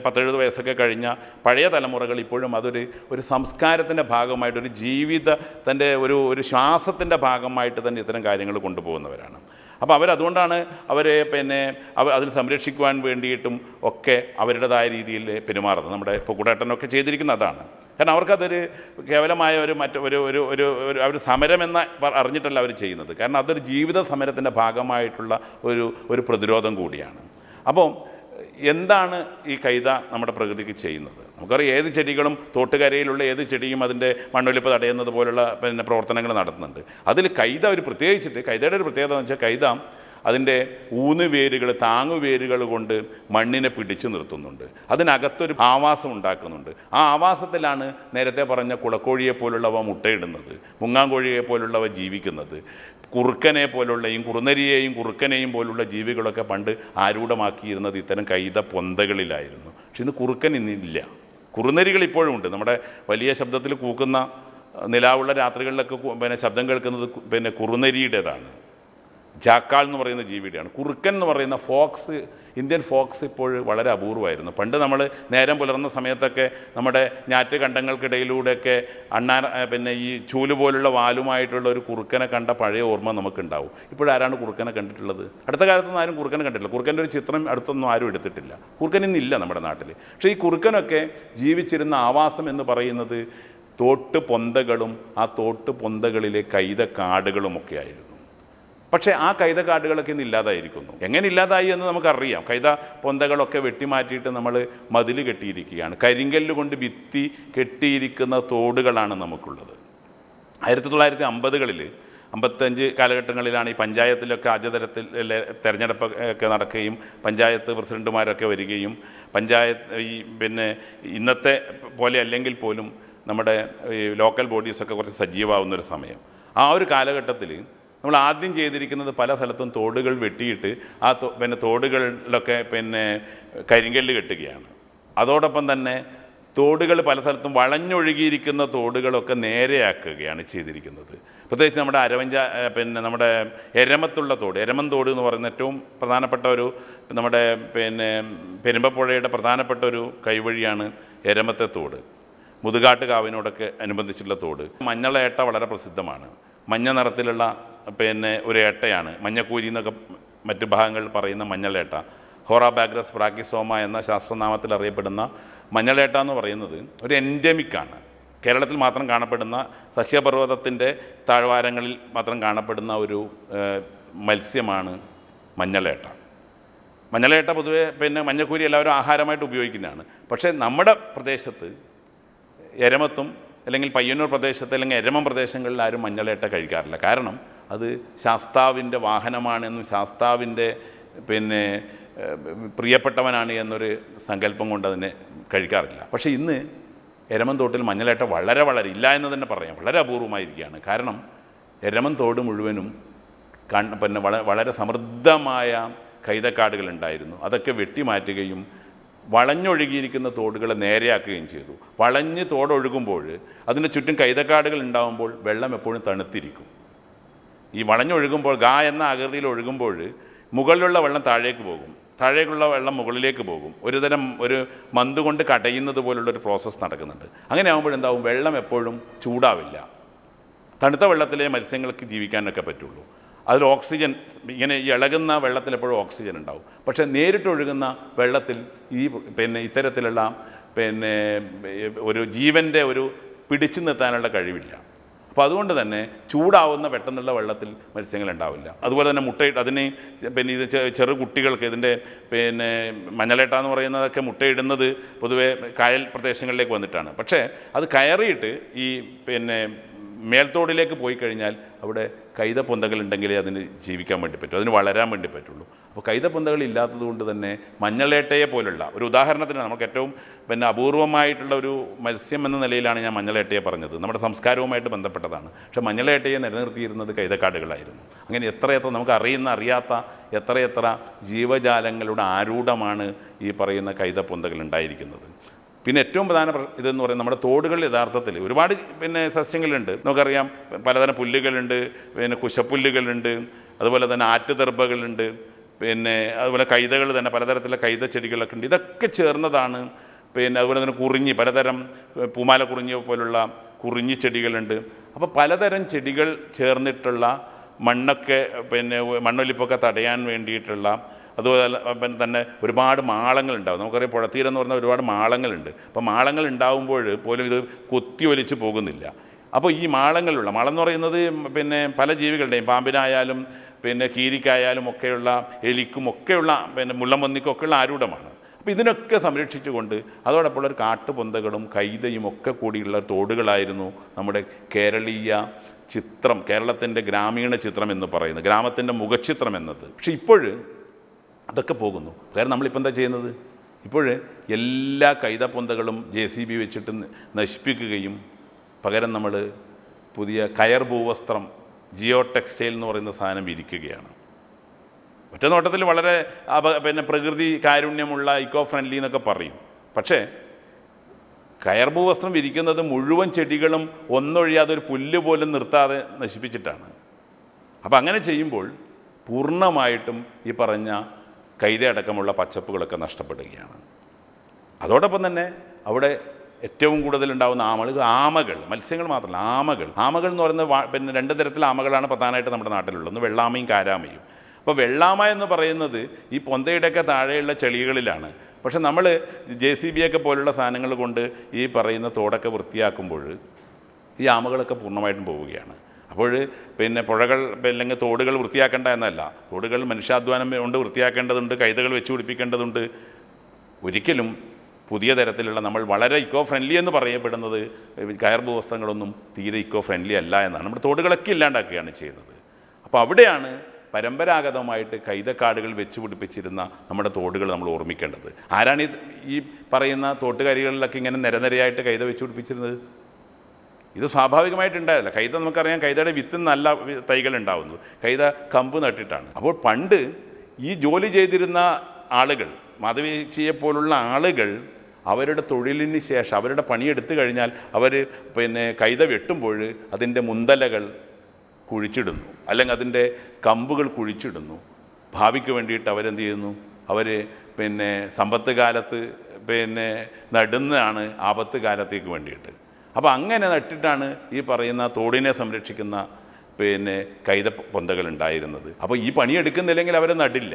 പത്തെഴുപത് വയസ്സൊക്കെ കഴിഞ്ഞ പഴയ തലമുറകൾ ഇപ്പോഴും അതൊരു ഒരു സംസ്കാരത്തിൻ്റെ ഭാഗമായിട്ട് ഒരു ജീവിത തൻ്റെ ഒരു ഒരു ശ്വാസത്തിൻ്റെ ഭാഗമായിട്ട് തന്നെ ഇത്തരം കാര്യങ്ങൾ കൊണ്ടുപോകുന്നവരാണ് അപ്പോൾ അവരതുകൊണ്ടാണ് അവരെ പിന്നെ അവർ അതിൽ സംരക്ഷിക്കുവാൻ വേണ്ടിയിട്ടും ഒക്കെ അവരുടേതായ രീതിയിൽ പെരുമാറുന്നത് നമ്മുടെ ഇപ്പോൾ കൂടേട്ടനൊക്കെ ചെയ്തിരിക്കുന്ന അതാണ് കാരണം അവർക്കതൊരു കേവലമായ ഒരു മറ്റ് ഒരു ഒരു ഒരു ഒരു സമരമെന്ന അറിഞ്ഞിട്ടല്ല അവർ ചെയ്യുന്നത് കാരണം അതൊരു ജീവിത സമരത്തിൻ്റെ ഭാഗമായിട്ടുള്ള ഒരു ഒരു പ്രതിരോധം കൂടിയാണ് അപ്പോൾ എന്താണ് ഈ കൈത നമ്മുടെ പ്രകൃതിക്ക് ചെയ്യുന്നത് നമുക്കറിയാം ഏത് ചെടികളും തോട്ടുകരയിലുള്ള ഏത് ചെടിയും അതിൻ്റെ മണ്ണൊലിപ്പ് തടയുന്നത് പോലുള്ള പിന്നെ പ്രവർത്തനങ്ങൾ നടത്തുന്നുണ്ട് അതിൽ കൈത ഒരു പ്രത്യേകിച്ചിട്ട് കൈതയുടെ ഒരു പ്രത്യേകത എന്ന് വെച്ചാൽ കൈത അതിൻ്റെ താങ്ങു വേരുകൾ കൊണ്ട് മണ്ണിനെ പിടിച്ചു നിർത്തുന്നുണ്ട് അതിനകത്തൊരു ആവാസം ഉണ്ടാക്കുന്നുണ്ട് ആ ആവാസത്തിലാണ് നേരത്തെ പറഞ്ഞ കുളക്കോഴിയെ പോലുള്ളവ മുട്ടയിടുന്നത് മുങ്ങാങ്കോഴിയെ പോലുള്ളവ ജീവിക്കുന്നത് കുറുക്കനെ പോലുള്ളയും കുറുനരിയെയും കുറുക്കനെയും പോലുള്ള ജീവികളൊക്കെ പണ്ട് ആരൂഢമാക്കിയിരുന്നത് ഇത്തരം കൈത പൊന്തകളിലായിരുന്നു പക്ഷെ ഇന്ന് കുറുക്കൻ ഇന്നില്ല കുറുനരികൾ ഇപ്പോഴും ഉണ്ട് നമ്മുടെ വലിയ ശബ്ദത്തിൽ കൂക്കുന്ന നിലാവുള്ള രാത്രികളിലൊക്കെ പിന്നെ ശബ്ദം കേൾക്കുന്നത് പിന്നെ കുറുനരിയുടേതാണ് ജാക്കാൾ എന്ന് പറയുന്ന ജീവിയുടെയാണ് കുറുക്കൻ എന്ന് പറയുന്ന ഫോക്സ് ഇന്ത്യൻ ഫോക്സ് ഇപ്പോൾ വളരെ അപൂർവമായിരുന്നു പണ്ട് നമ്മൾ നേരം പുലർന്ന സമയത്തൊക്കെ നമ്മുടെ ഞാറ്റ് കണ്ടങ്ങൾക്കിടയിലൂടെയൊക്കെ അണ്ണാ പിന്നെ ഈ ചൂല് പോലുള്ള വാലുമായിട്ടുള്ള ഒരു കുറുക്കനെ കണ്ട പഴയ ഓർമ്മ നമുക്കുണ്ടാവും ഇപ്പോഴാരാണ് കുറുക്കനെ കണ്ടിട്ടുള്ളത് അടുത്ത കാലത്തൊന്നും ആരും കുറുക്കനെ കണ്ടിട്ടില്ല കുറുക്കൻ്റെ ഒരു ചിത്രം അടുത്തൊന്നും ആരും എടുത്തിട്ടില്ല കുറുക്കൻ ഇന്നില്ല നമ്മുടെ നാട്ടിൽ പക്ഷേ ഈ കുറുക്കനൊക്കെ ജീവിച്ചിരുന്ന ആവാസം എന്ന് പറയുന്നത് തോട്ട് പൊന്തകളും ആ തോട്ട് പൊന്തകളിലെ കൈത ഒക്കെ ആയിരുന്നു പക്ഷേ ആ കൈത കാടുകളൊക്കെ ഇന്ന് ഇല്ലാതായിരിക്കുന്നു എങ്ങനെ ഇല്ലാതായി എന്ന് നമുക്കറിയാം കൈത പൊന്തകളൊക്കെ വെട്ടിമാറ്റിയിട്ട് നമ്മൾ മതിൽ കെട്ടിയിരിക്കുകയാണ് കരിങ്കല്ല് കൊണ്ട് ഭിത്തി കെട്ടിയിരിക്കുന്ന തോടുകളാണ് നമുക്കുള്ളത് ആയിരത്തി തൊള്ളായിരത്തി അമ്പതുകളിൽ അമ്പത്തഞ്ച് കാലഘട്ടങ്ങളിലാണ് ഈ പഞ്ചായത്തിലൊക്കെ തരത്തിൽ തെരഞ്ഞെടുപ്പ് ഒക്കെ നടക്കുകയും പഞ്ചായത്ത് പ്രസിഡന്റുമാരൊക്കെ വരികയും പഞ്ചായത്ത് ഈ പിന്നെ ഇന്നത്തെ പോലെ അല്ലെങ്കിൽ പോലും നമ്മുടെ ഈ ലോക്കൽ ബോഡീസൊക്കെ കുറച്ച് സജീവമാവുന്നൊരു സമയം ആ ഒരു കാലഘട്ടത്തിൽ നമ്മൾ ആദ്യം ചെയ്തിരിക്കുന്നത് പല സ്ഥലത്തും തോടുകൾ വെട്ടിയിട്ട് ആ പിന്നെ തോടുകളിലൊക്കെ പിന്നെ കരിങ്കല്ല് കെട്ടുകയാണ് അതോടൊപ്പം തന്നെ തോടുകൾ പല സ്ഥലത്തും വളഞ്ഞൊഴുകിയിരിക്കുന്ന തോടുകളൊക്കെ നേരെയാക്കുകയാണ് ചെയ്തിരിക്കുന്നത് പ്രത്യേകിച്ച് നമ്മുടെ അരവഞ്ച പിന്നെ നമ്മുടെ എരമത്തുള്ള തോട് എരമം തോട് എന്ന് പറയുന്ന ഏറ്റവും പ്രധാനപ്പെട്ട ഒരു നമ്മുടെ പിന്നെ പെരുമ്പപ്പുഴയുടെ പ്രധാനപ്പെട്ട ഒരു കൈവഴിയാണ് എരമത്തെ തോട് മുതുകാട്ടുകാവിനോടൊക്കെ അനുബന്ധിച്ചുള്ള തോട് മഞ്ഞളേട്ട വളരെ പ്രസിദ്ധമാണ് മഞ്ഞ നിറത്തിലുള്ള പിന്നെ ഒരു ഏട്ടയാണ് മഞ്ഞക്കൂരി എന്നൊക്കെ മറ്റ് ഭാഗങ്ങളിൽ പറയുന്ന മഞ്ഞളേട്ട ഹോറാബാഗ്രസ് ബാഗ്രസ് പ്രാക്കിസോമ എന്ന ശാസ്ത്രനാമത്തിൽ അറിയപ്പെടുന്ന മഞ്ഞളേട്ട എന്ന് പറയുന്നത് ഒരു എൻഡമിക്കാണ് കേരളത്തിൽ മാത്രം കാണപ്പെടുന്ന സസ്യപർവ്വതത്തിൻ്റെ താഴ്വാരങ്ങളിൽ മാത്രം കാണപ്പെടുന്ന ഒരു മത്സ്യമാണ് മഞ്ഞളേട്ട മഞ്ഞളേട്ട പൊതുവേ പിന്നെ മഞ്ഞക്കൂരി എല്ലാവരും ആഹാരമായിട്ട് ഉപയോഗിക്കുന്നതാണ് പക്ഷേ നമ്മുടെ പ്രദേശത്ത് എരമത്തും അല്ലെങ്കിൽ പയ്യന്നൂർ പ്രദേശത്ത് അല്ലെങ്കിൽ എരമം പ്രദേശങ്ങളിൽ ആരും മഞ്ഞളേട്ട കഴിക്കാറില്ല കാരണം അത് ശാസ്താവിൻ്റെ വാഹനമാണെന്നും ശാസ്താവിൻ്റെ പിന്നെ പ്രിയപ്പെട്ടവനാണ് എന്നൊരു സങ്കല്പം കൊണ്ട് അതിനെ കഴിക്കാറില്ല പക്ഷേ ഇന്ന് തോട്ടിൽ മഞ്ഞളേട്ട വളരെ വളരെ ഇല്ല എന്ന് തന്നെ പറയാം വളരെ അപൂർവമായിരിക്കുകയാണ് കാരണം തോട് മുഴുവനും കണ് പിന്നെ വളരെ സമൃദ്ധമായ കൈതക്കാടുകളുണ്ടായിരുന്നു അതൊക്കെ വെട്ടിമാറ്റുകയും വളഞ്ഞൊഴുകിയിരിക്കുന്ന തോടുകളെ നേരെയാക്കുകയും ചെയ്തു വളഞ്ഞ് തോടൊഴുകുമ്പോൾ അതിൻ്റെ ചുറ്റും കൈതക്കാടുകൾ ഉണ്ടാകുമ്പോൾ വെള്ളം എപ്പോഴും തണുത്തിരിക്കും ഈ വളഞ്ഞൊഴുകുമ്പോൾ ഗാ എന്ന ആകൃതിയിൽ ഒഴുകുമ്പോൾ മുകളിലുള്ള വെള്ളം താഴേക്ക് പോകും താഴേക്കുള്ള വെള്ളം മുകളിലേക്ക് പോകും ഒരുതരം ഒരു മന്ത് കൊണ്ട് കടയുന്നത് പോലുള്ളൊരു പ്രോസസ്സ് നടക്കുന്നുണ്ട് അങ്ങനെ ആകുമ്പോൾ എന്താവും വെള്ളം എപ്പോഴും ചൂടാവില്ല തണുത്ത വെള്ളത്തിലെ മത്സ്യങ്ങൾക്ക് ജീവിക്കാനൊക്കെ പറ്റുള്ളൂ അതിൽ ഓക്സിജൻ ഇങ്ങനെ ഇളകുന്ന വെള്ളത്തിൽ എപ്പോഴും ഓക്സിജൻ ഉണ്ടാവും പക്ഷേ നേരിട്ടൊഴുകുന്ന വെള്ളത്തിൽ ഈ പിന്നെ ഇത്തരത്തിലുള്ള പിന്നെ ഒരു ജീവൻ്റെ ഒരു പിടിച്ചു നിർത്താനുള്ള കഴിവില്ല അപ്പോൾ അതുകൊണ്ട് തന്നെ ചൂടാവുന്ന പെട്ടെന്നുള്ള വെള്ളത്തിൽ മത്സ്യങ്ങൾ ഉണ്ടാവില്ല അതുപോലെ തന്നെ മുട്ടയിട്ട് അതിന് പിന്നെ ഇത് ചെറു കുട്ടികൾക്ക് ഇതിൻ്റെ പിന്നെ മഞ്ഞലേട്ട എന്ന് പറയുന്നതൊക്കെ മുട്ടയിടുന്നത് പൊതുവേ കായൽ പ്രദേശങ്ങളിലേക്ക് വന്നിട്ടാണ് പക്ഷേ അത് കയറിയിട്ട് ഈ പിന്നെ മേൽത്തോടിലേക്ക് പോയി കഴിഞ്ഞാൽ അവിടെ കൈതപ്പൊന്തകൾ ഉണ്ടെങ്കിലേ അതിന് ജീവിക്കാൻ വേണ്ടി പറ്റൂ അതിന് വളരാൻ വേണ്ടി പറ്റുള്ളൂ അപ്പോൾ കൈതപ്പൊന്തകൾ ഇല്ലാത്തത് കൊണ്ട് തന്നെ മഞ്ഞളേട്ടയെ പോലുള്ള ഒരു ഉദാഹരണത്തിന് നമുക്ക് ഏറ്റവും പിന്നെ അപൂർവമായിട്ടുള്ള ഒരു മത്സ്യം എന്ന നിലയിലാണ് ഞാൻ മഞ്ഞളേട്ടയെ പറഞ്ഞത് നമ്മുടെ സംസ്കാരവുമായിട്ട് ബന്ധപ്പെട്ടതാണ് പക്ഷേ മഞ്ഞളേട്ടയെ നിലനിർത്തിയിരുന്നത് കൈതക്കാടുകളായിരുന്നു അങ്ങനെ എത്രയെത്ര നമുക്ക് അറിയുന്ന അറിയാത്ത എത്രയെത്ര ജീവജാലങ്ങളുടെ ആരൂഢമാണ് ഈ പറയുന്ന കൈതപ്പൊന്തകൾ ഉണ്ടായിരിക്കുന്നത് പിന്നെ ഏറ്റവും പ്രധാന ഇതെന്ന് പറയുന്നത് നമ്മുടെ തോടുകൾ യഥാർത്ഥത്തിൽ ഒരുപാട് പിന്നെ സസ്യങ്ങളുണ്ട് നമുക്കറിയാം പലതരം പുല്ലുകളുണ്ട് പിന്നെ കുശപ്പുല്ലുകളുണ്ട് അതുപോലെ തന്നെ ആറ്റുതെർബകളുണ്ട് പിന്നെ അതുപോലെ കൈതകൾ തന്നെ പലതരത്തിലുള്ള കൈത ചെടികളൊക്കെ ഉണ്ട് ഇതൊക്കെ ചേർന്നതാണ് പിന്നെ അതുപോലെ തന്നെ കുറിഞ്ഞി പലതരം പൂമാല കുറിഞ്ഞി പോലുള്ള കുറിഞ്ഞി ചെടികളുണ്ട് അപ്പോൾ പലതരം ചെടികൾ ചേർന്നിട്ടുള്ള മണ്ണൊക്കെ പിന്നെ മണ്ണൊലിപ്പൊക്കെ തടയാൻ വേണ്ടിയിട്ടുള്ള അതുപോലെ തന്നെ ഒരുപാട് മാളങ്ങളുണ്ടാവും നമുക്കറിയാം പുഴത്തീരം എന്ന് പറഞ്ഞാൽ ഒരുപാട് മാളങ്ങളുണ്ട് അപ്പോൾ മാളങ്ങൾ ഉണ്ടാകുമ്പോൾ പോലും ഇത് കൊത്തി ഒലിച്ച് പോകുന്നില്ല അപ്പോൾ ഈ മാളങ്ങളുള്ള മാളം എന്ന് പറയുന്നത് പിന്നെ പല ജീവികളുടെയും പാമ്പിനായാലും പിന്നെ കീരിക്കായാലും ഒക്കെയുള്ള എലിക്കും ഒക്കെയുള്ള പിന്നെ മുള്ളമ്പന്നിക്കും ഒക്കെയുള്ള ആരൂഢമാണ് അപ്പോൾ ഇതിനൊക്കെ സംരക്ഷിച്ചുകൊണ്ട് അതോടൊപ്പം ഒരു കാട്ടുപൊന്തകളും കൈതയും ഒക്കെ കൂടിയുള്ള തോടുകളായിരുന്നു നമ്മുടെ കേരളീയ ചിത്രം കേരളത്തിൻ്റെ ഗ്രാമീണ ചിത്രം എന്ന് പറയുന്നത് ഗ്രാമത്തിൻ്റെ മുഖചിത്രം എന്നത് പക്ഷേ ഇപ്പോഴും അതൊക്കെ പോകുന്നു കാരണം നമ്മളിപ്പോൾ എന്താ ചെയ്യുന്നത് ഇപ്പോൾ എല്ലാ കൈതപ്പൊന്തകളും ജെ സി ബി വെച്ചിട്ട് നശിപ്പിക്കുകയും പകരം നമ്മൾ പുതിയ കയർ ഭൂവസ്ത്രം ജിയോ ടെക്സ്റ്റൈൽ എന്ന് പറയുന്ന സാധനം വിരിക്കുകയാണ് ഒറ്റ നോട്ടത്തിൽ വളരെ പിന്നെ പ്രകൃതി കാരുണ്യമുള്ള ഇക്കോ ഫ്രണ്ട്ലി എന്നൊക്കെ പറയും പക്ഷേ കയർ ഭൂവസ്ത്രം വിരിക്കുന്നത് മുഴുവൻ ചെടികളും ഒന്നൊഴിയാതെ ഒരു പുല്ല് പോലും നിർത്താതെ നശിപ്പിച്ചിട്ടാണ് അപ്പോൾ അങ്ങനെ ചെയ്യുമ്പോൾ പൂർണ്ണമായിട്ടും ഈ പറഞ്ഞ കൈത അടക്കമുള്ള പച്ചപ്പുകളൊക്കെ നഷ്ടപ്പെടുകയാണ് അതോടൊപ്പം തന്നെ അവിടെ ഏറ്റവും കൂടുതൽ ഉണ്ടാകുന്ന ആമകൾ ആമകൾ മത്സ്യങ്ങൾ മാത്രമല്ല ആമകൾ ആമകൾ എന്ന് പറയുന്നത് പിന്നെ രണ്ട് തരത്തിൽ ആമകളാണ് പ്രധാനമായിട്ട് നമ്മുടെ നാട്ടിലുള്ളത് ഒന്ന് വെള്ളാമയും കാരാമയും അപ്പോൾ വെള്ളാമ എന്ന് പറയുന്നത് ഈ പൊന്തയുടെയൊക്കെ താഴെയുള്ള ചെളികളിലാണ് പക്ഷേ നമ്മൾ ജെ സി ബി ഒക്കെ പോലുള്ള സാധനങ്ങൾ കൊണ്ട് ഈ പറയുന്ന തോടൊക്കെ വൃത്തിയാക്കുമ്പോൾ ഈ ആമകളൊക്കെ പൂർണ്ണമായിട്ടും പോവുകയാണ് അപ്പോൾ പിന്നെ പുഴകൾ അല്ലെങ്കിൽ തോടുകൾ വൃത്തിയാക്കേണ്ട എന്നല്ല തോടുകൾ മനുഷ്യാധ്വാനം കൊണ്ട് വൃത്തിയാക്കേണ്ടതുണ്ട് കൈതകൾ വെച്ച് പിടിപ്പിക്കേണ്ടതുണ്ട് ഒരിക്കലും പുതിയ തരത്തിലുള്ള നമ്മൾ വളരെ ഇക്കോ ഫ്രണ്ട്ലി എന്ന് പറയപ്പെടുന്നത് കയർ വസ്ത്രങ്ങളൊന്നും തീരെ ഇക്കോ ഫ്രണ്ട്ലി അല്ല എന്നാണ് നമ്മുടെ തോടുകളൊക്കെ ഇല്ലാണ്ടാക്കുകയാണ് ചെയ്യുന്നത് അപ്പോൾ അവിടെയാണ് പരമ്പരാഗതമായിട്ട് കൈതക്കാടുകൾ വെച്ച് പിടിപ്പിച്ചിരുന്ന നമ്മുടെ തോടുകൾ നമ്മൾ ഓർമ്മിക്കേണ്ടത് ആരാണ് ഈ പറയുന്ന തോട്ടുകാരികളിലൊക്കെ ഇങ്ങനെ നിരനിരയായിട്ട് കൈത വെച്ച് പിടിപ്പിച്ചിരുന്നത് ഇത് സ്വാഭാവികമായിട്ടുണ്ടായതല്ല കൈത നമുക്കറിയാം കൈതയുടെ വിത്ത് നല്ല തൈകൾ ഉണ്ടാവുന്നത് കൈത കമ്പ് നട്ടിട്ടാണ് അപ്പോൾ പണ്ട് ഈ ജോലി ചെയ്തിരുന്ന ആളുകൾ മാധവീച്ചിയെ പോലുള്ള ആളുകൾ അവരുടെ തൊഴിലിന് ശേഷം അവരുടെ പണിയെടുത്തു കഴിഞ്ഞാൽ അവർ പിന്നെ കൈത വെട്ടുമ്പോൾ അതിൻ്റെ മുന്തലകൾ കുഴിച്ചിടുന്നു അല്ലെങ്കിൽ അതിൻ്റെ കമ്പുകൾ കുഴിച്ചിടുന്നു ഭാവിക്ക് വേണ്ടിയിട്ട് അവരെന്ത് ചെയ്യുന്നു അവർ പിന്നെ സമ്പത്ത് കാലത്ത് പിന്നെ നടുന്നതാണ് ആപത്ത് കാലത്തേക്ക് വേണ്ടിയിട്ട് അപ്പോൾ അങ്ങനെ നട്ടിട്ടാണ് ഈ പറയുന്ന തോടിനെ സംരക്ഷിക്കുന്ന പിന്നെ കൈത പൊന്തകൾ ഉണ്ടായിരുന്നത് അപ്പോൾ ഈ പണിയെടുക്കുന്നില്ലെങ്കിൽ അവരെ നടില്ല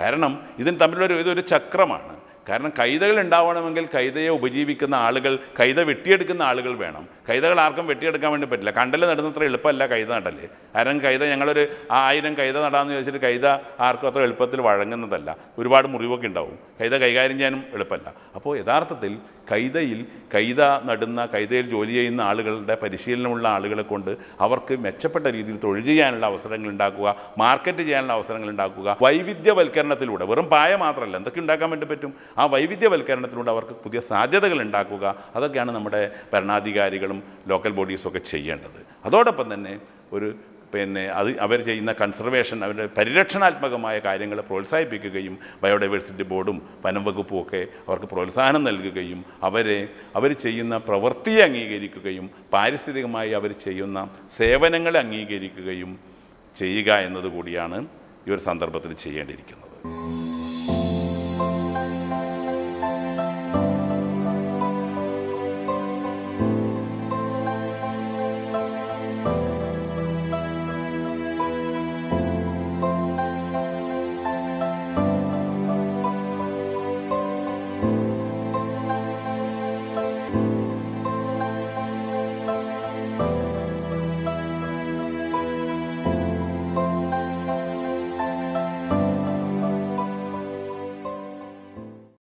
കാരണം ഇതിന് തമ്മിലൊരു ഇതൊരു ചക്രമാണ് കാരണം കൈതകൾ ഉണ്ടാവണമെങ്കിൽ കൈതയെ ഉപജീവിക്കുന്ന ആളുകൾ കൈത വെട്ടിയെടുക്കുന്ന ആളുകൾ വേണം കൈതകൾ ആർക്കും വെട്ടിയെടുക്കാൻ വേണ്ടി പറ്റില്ല കണ്ടൽ നടുന്നത്ര എളുപ്പമല്ല കൈത നടല് ആരും കൈത ഞങ്ങളൊരു ആയിരം കൈത നടാമെന്ന് ചോദിച്ചിട്ട് കൈത ആർക്കും അത്ര എളുപ്പത്തിൽ വഴങ്ങുന്നതല്ല ഒരുപാട് മുറിവൊക്കെ ഉണ്ടാവും കൈത കൈകാര്യം ചെയ്യാനും എളുപ്പമല്ല അപ്പോൾ യഥാർത്ഥത്തിൽ കൈതയിൽ കൈത നടുന്ന കൈതയിൽ ജോലി ചെയ്യുന്ന ആളുകളുടെ പരിശീലനമുള്ള ആളുകളെ കൊണ്ട് അവർക്ക് മെച്ചപ്പെട്ട രീതിയിൽ തൊഴിൽ ചെയ്യാനുള്ള അവസരങ്ങൾ ഉണ്ടാക്കുക മാർക്കറ്റ് ചെയ്യാനുള്ള അവസരങ്ങൾ ഉണ്ടാക്കുക വൈവിധ്യവൽക്കരണത്തിലൂടെ വെറും പായ മാത്രമല്ല എന്തൊക്കെ ഉണ്ടാക്കാൻ വേണ്ടി പറ്റും ആ വൈവിധ്യവൽക്കരണത്തിലൂടെ അവർക്ക് പുതിയ സാധ്യതകൾ ഉണ്ടാക്കുക അതൊക്കെയാണ് നമ്മുടെ ഭരണാധികാരികളും ലോക്കൽ ബോഡീസൊക്കെ ചെയ്യേണ്ടത് അതോടൊപ്പം തന്നെ ഒരു പിന്നെ അത് അവർ ചെയ്യുന്ന കൺസർവേഷൻ അവരുടെ പരിരക്ഷണാത്മകമായ കാര്യങ്ങൾ പ്രോത്സാഹിപ്പിക്കുകയും ബയോഡൈവേഴ്സിറ്റി ബോർഡും വനം വകുപ്പും ഒക്കെ അവർക്ക് പ്രോത്സാഹനം നൽകുകയും അവരെ അവർ ചെയ്യുന്ന പ്രവൃത്തിയെ അംഗീകരിക്കുകയും പാരിസ്ഥിതികമായി അവർ ചെയ്യുന്ന സേവനങ്ങളെ അംഗീകരിക്കുകയും ചെയ്യുക എന്നതുകൂടിയാണ് ഈ ഒരു സന്ദർഭത്തിൽ ചെയ്യേണ്ടിയിരിക്കുന്നത്